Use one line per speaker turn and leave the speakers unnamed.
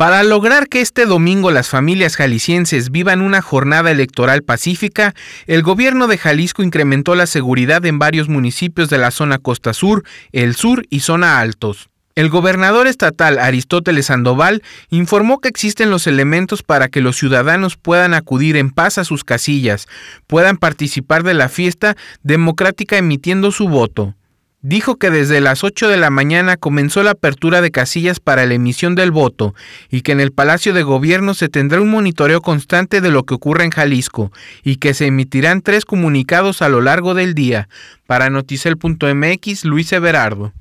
Para lograr que este domingo las familias jaliscienses vivan una jornada electoral pacífica, el gobierno de Jalisco incrementó la seguridad en varios municipios de la zona Costa Sur, el Sur y zona Altos. El gobernador estatal Aristóteles Sandoval informó que existen los elementos para que los ciudadanos puedan acudir en paz a sus casillas, puedan participar de la fiesta democrática emitiendo su voto. Dijo que desde las 8 de la mañana comenzó la apertura de casillas para la emisión del voto y que en el Palacio de Gobierno se tendrá un monitoreo constante de lo que ocurre en Jalisco y que se emitirán tres comunicados a lo largo del día. Para Noticel.mx, Luis Everardo.